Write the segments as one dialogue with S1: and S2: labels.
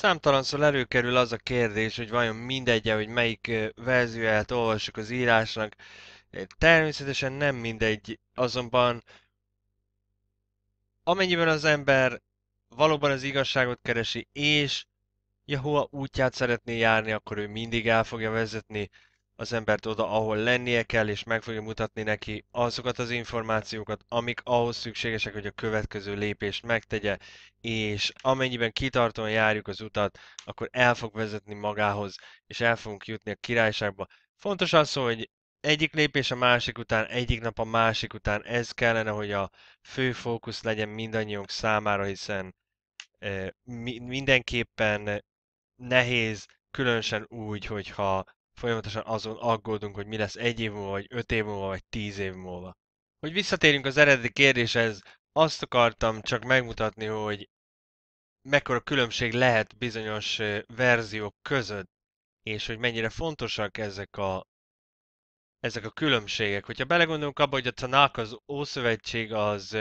S1: Számtalanszor előkerül az a kérdés, hogy vajon mindegy -e, hogy melyik verzióját olvassuk az írásnak. Természetesen nem mindegy, azonban amennyiben az ember valóban az igazságot keresi, és Jehova útját szeretné járni, akkor ő mindig el fogja vezetni az embert oda, ahol lennie kell, és meg fogja mutatni neki azokat az információkat, amik ahhoz szükségesek, hogy a következő lépést megtegye, és amennyiben kitartóan járjuk az utat, akkor el fog vezetni magához, és el fogunk jutni a királyságba. Fontos az, hogy egyik lépés a másik után, egyik nap a másik után, ez kellene, hogy a fő fókusz legyen mindannyiunk számára, hiszen mindenképpen nehéz, különösen úgy, hogyha folyamatosan azon aggódunk, hogy mi lesz egy év múlva, vagy öt év múlva, vagy tíz év múlva. Hogy visszatérjünk az eredeti kérdéshez, azt akartam csak megmutatni, hogy mekkora különbség lehet bizonyos verziók között, és hogy mennyire fontosak ezek a, ezek a különbségek. Hogyha belegondolunk abba, hogy a Tanák az Ószövetség az,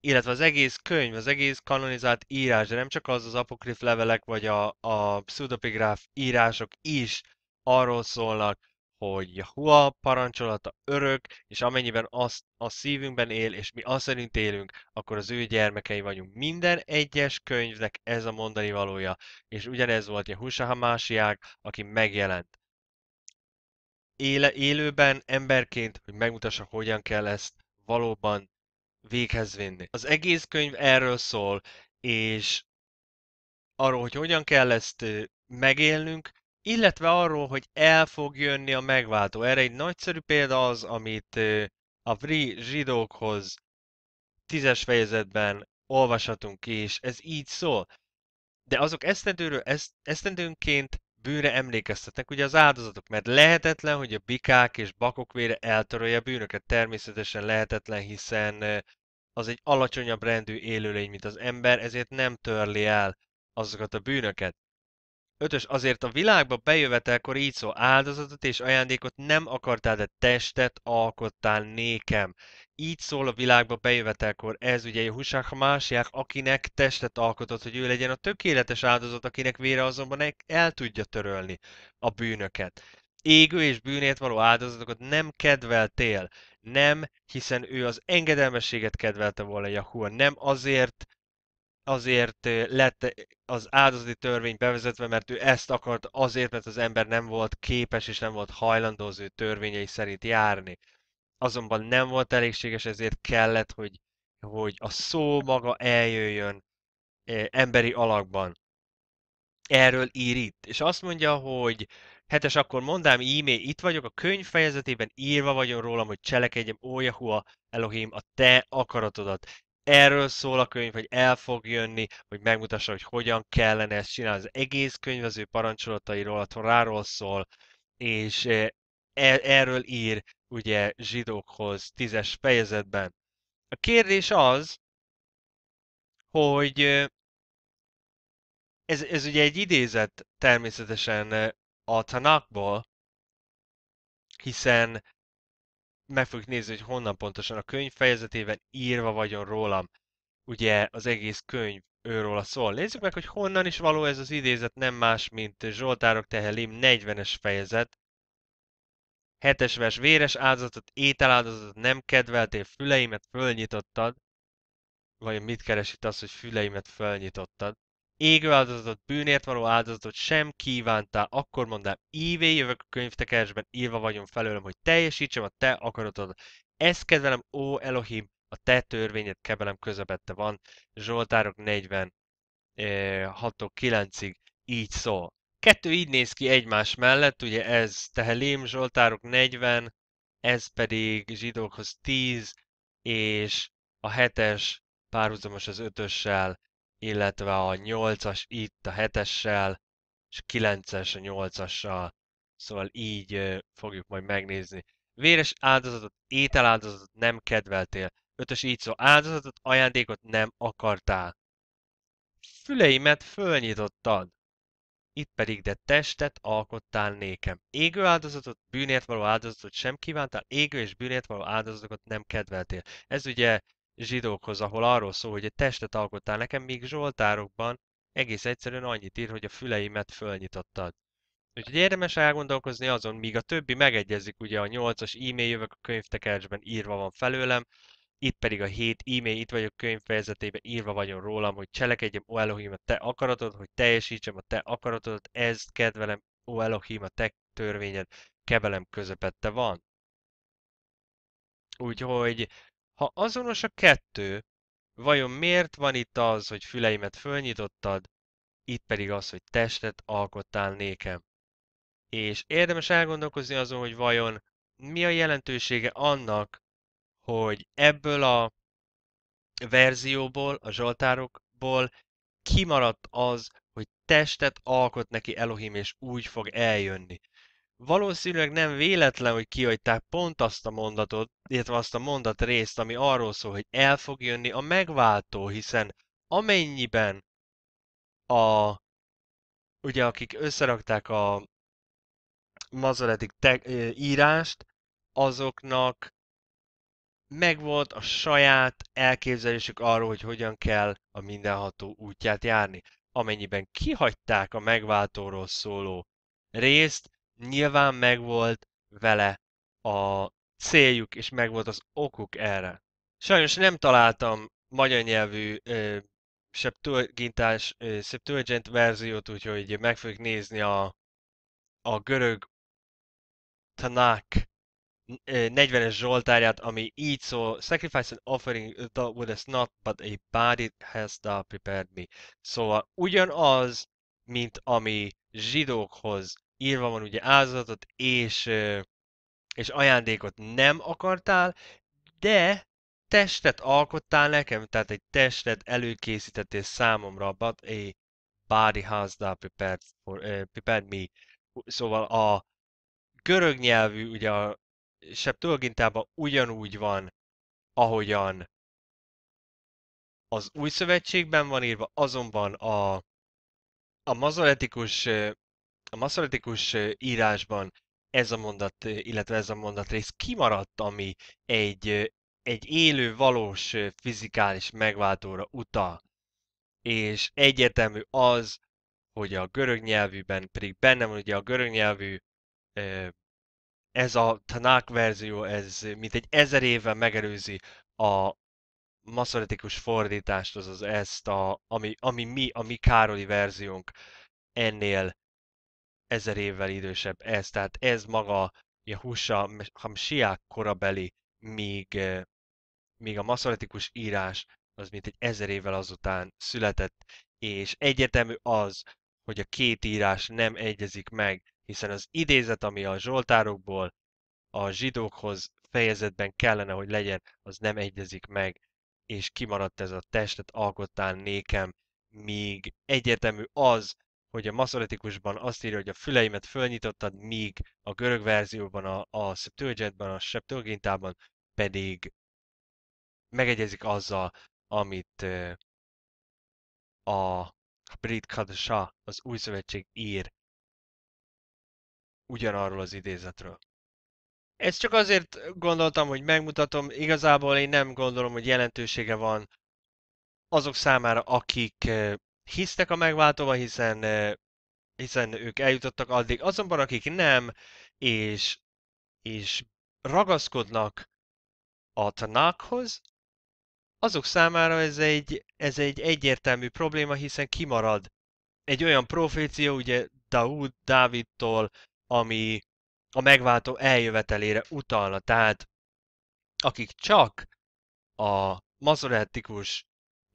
S1: illetve az egész könyv, az egész kanonizált írás, de nem csak az az apokrif levelek vagy a, a pseudopigráf írások is arról szólnak, hogy Yahua parancsolata örök, és amennyiben azt a szívünkben él, és mi azt szerint élünk, akkor az ő gyermekei vagyunk. Minden egyes könyvnek ez a mondani valója, és ugyanez volt Yahusa Hamásiák, aki megjelent. Éle, élőben, emberként, hogy megmutassa, hogyan kell ezt valóban véghez vinni. Az egész könyv erről szól, és arról, hogy hogyan kell ezt megélnünk, illetve arról, hogy el fog jönni a megváltó. Erre egy nagyszerű példa az, amit a Vri zsidókhoz tízes fejezetben olvashatunk ki, és ez így szól. De azok esztendőről esztendőnként bűnre emlékeztetnek ugye az áldozatok, mert lehetetlen, hogy a bikák és bakok vére eltörölje a bűnöket. Természetesen lehetetlen, hiszen az egy alacsonyabb rendű élőlény, mint az ember, ezért nem törli el azokat a bűnöket. Ötös, azért a világba bejövetelkor így szó áldozatot és ajándékot nem akartál, de testet alkottál nékem. Így szól a világba bejövetelkor, ez ugye Jehusák másják, akinek testet alkotott, hogy ő legyen a tökéletes áldozat, akinek vére azonban el tudja törölni a bűnöket. Égő és bűnét való áldozatokat nem kedveltél, nem, hiszen ő az engedelmességet kedvelte volna Jahua, nem azért azért lett az áldozati törvény bevezetve, mert ő ezt akart azért, mert az ember nem volt képes és nem volt hajlandó az ő törvényei szerint járni. Azonban nem volt elégséges, ezért kellett, hogy, hogy a szó maga eljöjjön emberi alakban. Erről ír itt. És azt mondja, hogy hetes akkor mondám, ímé, itt vagyok, a könyv fejezetében írva vagyok rólam, hogy cselekedjem, ó Jahua, Elohim, a te akaratodat erről szól a könyv, hogy el fog jönni, hogy megmutassa, hogy hogyan kellene ezt csinálni. Az egész könyv az ő parancsolatairól, a toráról szól, és eh, e, erről ír ugye zsidókhoz tízes fejezetben. A kérdés az, hogy eh, ez, ez ugye egy idézet természetesen eh, a Tanakból, hiszen meg fogjuk nézni, hogy honnan pontosan a könyv fejezetében írva vagyon rólam. Ugye az egész könyv a szól. Nézzük meg, hogy honnan is való ez az idézet, nem más, mint Zsoltárok Tehelim 40-es fejezet. 7-es vers, véres áldozatot, ételáldozatot nem kedveltél, füleimet fölnyitottad. Vajon mit itt az, hogy füleimet fölnyitottad? égő áldozatot, bűnért való áldozatot sem kívántál, akkor mondám, ívé jövök a könyvtekerésben, írva vagyom felőlem, hogy teljesítsem a te akaratod. Ezt kezelem, ó Elohim, a te törvényed kebelem közepette van. Zsoltárok 46 9-ig eh, így szól. Kettő így néz ki egymás mellett, ugye ez Tehelim, Zsoltárok 40, ez pedig zsidókhoz 10, és a hetes párhuzamos az ötössel, illetve a 8-as itt a 7-essel, és 9-es a 8-assal. Szóval így fogjuk majd megnézni. Véres áldozatot, ételáldozatot nem kedveltél. Ötös így szó, áldozatot, ajándékot nem akartál. Füleimet fölnyitottad. Itt pedig de testet alkottál nékem. Égő áldozatot, bűnért való áldozatot sem kívántál, égő és bűnért való áldozatokat nem kedveltél. Ez ugye zsidókhoz, ahol arról szól, hogy egy testet alkottál nekem, míg Zsoltárokban egész egyszerűen annyit ír, hogy a füleimet fölnyitottad. Úgyhogy érdemes elgondolkozni azon, míg a többi megegyezik, ugye a 8-as e-mail jövök a könyvtekercsben írva van felőlem, itt pedig a 7 e-mail itt vagyok könyvfejezetében írva vagyok rólam, hogy cselekedjem, ó Elohim, a te akaratod, hogy teljesítsem a te akaratodat, ez kedvelem, ó Elohim, a te törvényed kebelem közepette van. Úgyhogy ha azonos a kettő, vajon miért van itt az, hogy füleimet fölnyitottad, itt pedig az, hogy testet alkottál nékem? És érdemes elgondolkozni azon, hogy vajon mi a jelentősége annak, hogy ebből a verzióból, a zsoltárokból kimaradt az, hogy testet alkot neki Elohim, és úgy fog eljönni valószínűleg nem véletlen, hogy kihagyták pont azt a mondatot, illetve azt a mondat részt, ami arról szól, hogy el fog jönni a megváltó, hiszen amennyiben a, ugye akik összerakták a mazoletik te- írást, azoknak megvolt a saját elképzelésük arról, hogy hogyan kell a mindenható útját járni. Amennyiben kihagyták a megváltóról szóló részt, nyilván megvolt vele a céljuk, és megvolt az okuk erre. Sajnos nem találtam magyar nyelvű Septuagintás, Septuagint verziót, úgyhogy meg fogjuk nézni a, a görög Tanák 40-es Zsoltárját, ami így szól, Sacrifice and offering thou wouldest not, but a body has thou prepared me. Szóval ugyanaz, mint ami zsidókhoz írva van ugye áldozatot és, és ajándékot nem akartál, de testet alkottál nekem, tehát egy testet előkészítettél számomra, but a body has not prepared, for, uh, prepared me. Szóval a görög nyelvű, ugye a Septuagintában ugyanúgy van, ahogyan az új szövetségben van írva, azonban a, a mazoletikus a maszoretikus írásban ez a mondat, illetve ez a mondat rész kimaradt, ami egy, egy élő, valós fizikális megváltóra utal. És egyetemű az, hogy a görög nyelvűben, pedig benne van ugye a görög nyelvű, ez a Tanák verzió, ez mint egy ezer évvel megelőzi a maszoretikus fordítást, azaz ezt, a, ami, ami mi, a mi Károli verziónk ennél ezer évvel idősebb ez, tehát ez maga ha siák korabeli, míg, míg a maszoletikus írás az mint egy ezer évvel azután született, és egyetemű az, hogy a két írás nem egyezik meg, hiszen az idézet, ami a zsoltárokból a zsidókhoz fejezetben kellene, hogy legyen, az nem egyezik meg, és kimaradt ez a testet alkottál nékem, míg egyetemű az, hogy a maszoletikusban azt írja, hogy a füleimet fölnyitottad, míg a görög verzióban, a, a Septuagintában, a Septuagintában pedig megegyezik azzal, amit a Brit Kadasa, az új szövetség ír ugyanarról az idézetről. Ezt csak azért gondoltam, hogy megmutatom, igazából én nem gondolom, hogy jelentősége van azok számára, akik hisztek a megváltóban, hiszen, hiszen ők eljutottak addig. Azonban akik nem, és, és ragaszkodnak a tanákhoz, azok számára ez egy, ez egy egyértelmű probléma, hiszen kimarad egy olyan profécia, ugye Daud Dávidtól, ami a megváltó eljövetelére utalna. Tehát akik csak a mazoretikus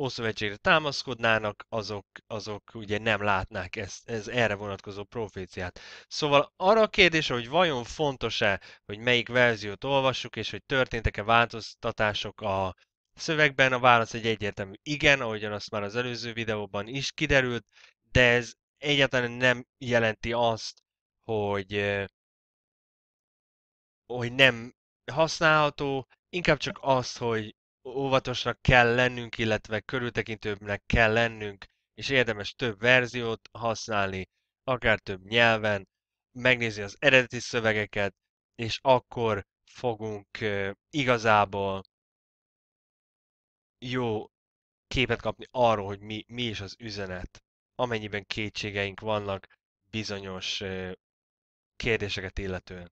S1: Ószövetségre támaszkodnának, azok, azok ugye nem látnák ezt, ez erre vonatkozó proféciát. Szóval arra a kérdés, hogy vajon fontos-e, hogy melyik verziót olvassuk, és hogy történtek-e változtatások a szövegben, a válasz egy egyértelmű igen, ahogyan azt már az előző videóban is kiderült, de ez egyáltalán nem jelenti azt, hogy, hogy nem használható, inkább csak azt, hogy óvatosnak kell lennünk, illetve körültekintőbbnek kell lennünk, és érdemes több verziót használni, akár több nyelven, megnézni az eredeti szövegeket, és akkor fogunk igazából jó képet kapni arról, hogy mi, mi is az üzenet. Amennyiben kétségeink vannak bizonyos kérdéseket illetően.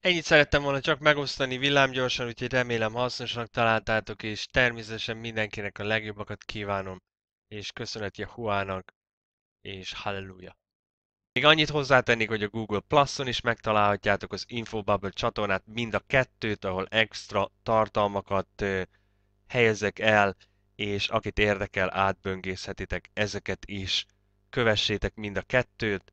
S1: Ennyit szerettem volna csak megosztani villámgyorsan, úgyhogy remélem hasznosnak találtátok, és természetesen mindenkinek a legjobbakat kívánom, és köszönet Jahuának, és halleluja! Még annyit hozzátennék, hogy a Google Plus-on is megtalálhatjátok az Infobubble csatornát, mind a kettőt, ahol extra tartalmakat helyezek el, és akit érdekel, átböngészhetitek ezeket is. Kövessétek mind a kettőt,